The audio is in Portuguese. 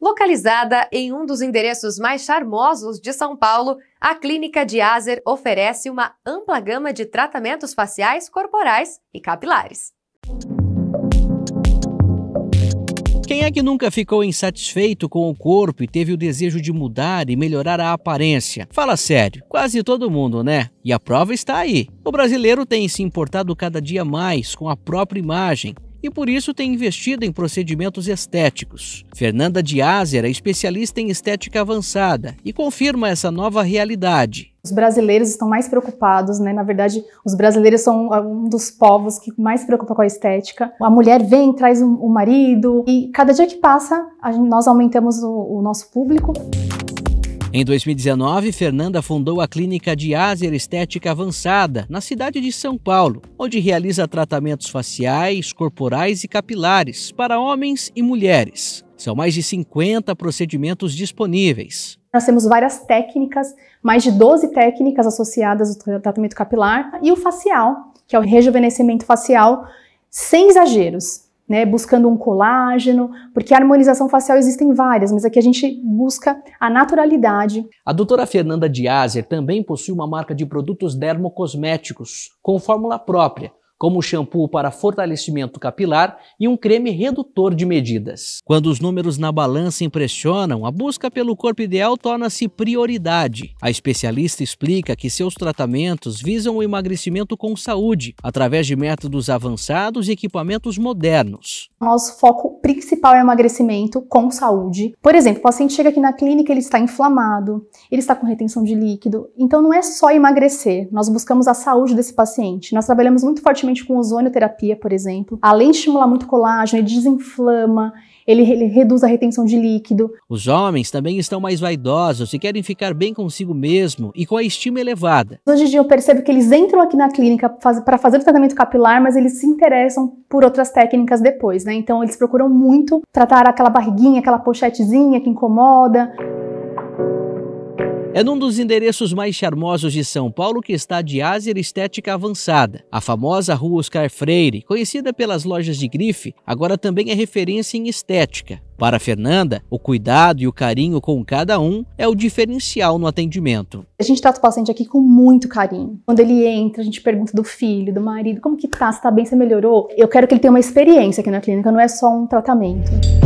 Localizada em um dos endereços mais charmosos de São Paulo, a Clínica de Azer oferece uma ampla gama de tratamentos faciais, corporais e capilares. Quem é que nunca ficou insatisfeito com o corpo e teve o desejo de mudar e melhorar a aparência? Fala sério, quase todo mundo, né? E a prova está aí. O brasileiro tem se importado cada dia mais com a própria imagem, e por isso tem investido em procedimentos estéticos. Fernanda Diazer é especialista em estética avançada e confirma essa nova realidade. Os brasileiros estão mais preocupados, né? Na verdade, os brasileiros são ah, um dos povos que mais se preocupa com a estética. A mulher vem, traz o marido e cada dia que passa, nós aumentamos o nosso público. Em 2019, Fernanda fundou a clínica de Ásia Estética Avançada, na cidade de São Paulo, onde realiza tratamentos faciais, corporais e capilares para homens e mulheres. São mais de 50 procedimentos disponíveis. Nós temos várias técnicas, mais de 12 técnicas associadas ao tratamento capilar e o facial, que é o rejuvenescimento facial sem exageros né, buscando um colágeno, porque a harmonização facial existem várias, mas aqui a gente busca a naturalidade. A doutora Fernanda Diazer também possui uma marca de produtos dermocosméticos com fórmula própria, como shampoo para fortalecimento capilar e um creme redutor de medidas. Quando os números na balança impressionam, a busca pelo corpo ideal torna-se prioridade. A especialista explica que seus tratamentos visam o emagrecimento com saúde, através de métodos avançados e equipamentos modernos. Nosso foco principal é emagrecimento com saúde. Por exemplo, o paciente chega aqui na clínica, ele está inflamado, ele está com retenção de líquido. Então não é só emagrecer, nós buscamos a saúde desse paciente. Nós trabalhamos muito fortemente com ozonioterapia, por exemplo. Além de estimular muito colágeno, ele desinflama, ele, ele, reduz a retenção de líquido. Os homens também estão mais vaidosos e querem ficar bem consigo mesmo e com a estima elevada. Hoje em dia eu percebo que eles entram aqui na clínica para fazer o tratamento capilar, mas eles se interessam por outras técnicas depois, né? Então eles procuram muito tratar aquela barriguinha, aquela pochetezinha que incomoda. É num dos endereços mais charmosos de São Paulo que está a Diazer Estética Avançada. A famosa Rua Oscar Freire, conhecida pelas lojas de grife, agora também é referência em estética. Para Fernanda, o cuidado e o carinho com cada um é o diferencial no atendimento. A gente trata o paciente aqui com muito carinho. Quando ele entra, a gente pergunta do filho, do marido, como que tá, se tá bem, se melhorou. Eu quero que ele tenha uma experiência aqui na clínica, não é só um tratamento.